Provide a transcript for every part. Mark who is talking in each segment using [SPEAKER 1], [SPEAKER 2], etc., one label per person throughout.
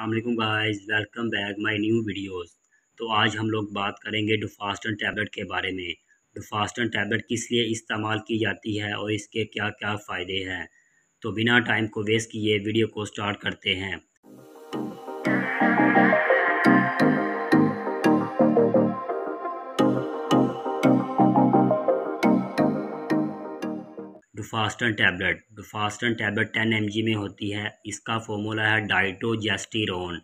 [SPEAKER 1] अल्लाम guys welcome back my new videos तो आज हम लोग बात करेंगे डुफास्टन टैबलेट के बारे में डुफास्टन टैबलेट किस लिए इस्तेमाल की जाती है और इसके क्या क्या फ़ायदे हैं तो बिना टाइम को वेस्ट किए वीडियो को स्टार्ट करते हैं Duphaston tablet Duphaston tablet ten M में होती है इसका फॉर्मूला है डाइटोजेस्टिरोन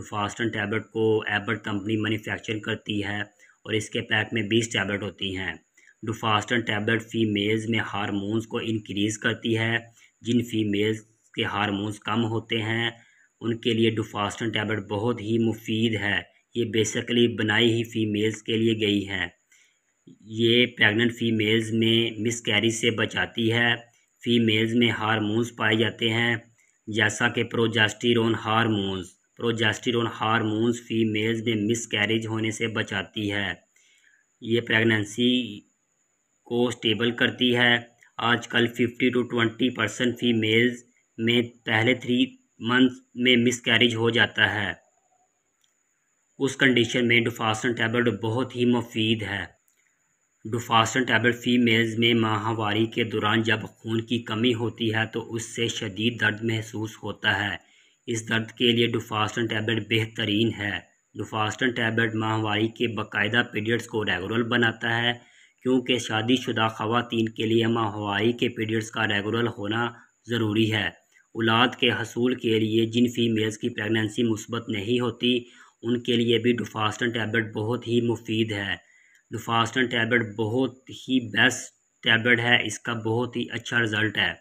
[SPEAKER 1] डुफास्टन टैबलेट को एबर्ट कंपनी मैन्युफैक्चर करती है और इसके पैक में बीस टैबलेट होती हैं डुफास्टन टैबलेट फीमेल्स में हारमोन्स को इनक्रीज़ करती है जिन फीमेल्स के हारमोन्स कम होते हैं उनके लिए डुफास्टन टैबलेट बहुत ही मुफीद है ये बेसिकली बनाई ही फीमेल्स के लिए गई है ये प्रेग्नेंट फ़ीमेल्स में मिसकैरी से बचाती है फ़ीमेल्स में हारमोन्स पाए जाते हैं जैसा कि progesterone hormones progesterone hormones females में मिसकैरेज होने से बचाती है ये प्रेगनेंसी को स्टेबल करती है आजकल 50 टू 20 परसेंट फीमेल्स में पहले थ्री मंथ में मिसकैरेज हो जाता है उस कंडीशन में डुफासन टैबलेट बहुत ही मुफीद है डुफासन टैबलेट फ़ीमेल्स में माहवारी के दौरान जब खून की कमी होती है तो उससे शदीद दर्द महसूस होता है इस दर्द के लिए डुफासन टैबलेट बेहतरीन है डुफासन टैबलेट माहवारी के बाकायदा पीरियड्स को रेगुलर बनाता है क्योंकि शादीशुदा खवातीन के लिए माहवारी के पीरियड्स का रेगुलर होना ज़रूरी है औलाद के हसूल के लिए जिन फीमेल्स की प्रेगनेंसी मुस्बत नहीं होती उनके लिए भी डुफासन टैबलेट बहुत ही मुफीद है लुफास्टन टैबलेट बहुत ही बेस्ट टैबलेट है इसका बहुत ही अच्छा रिज़ल्ट है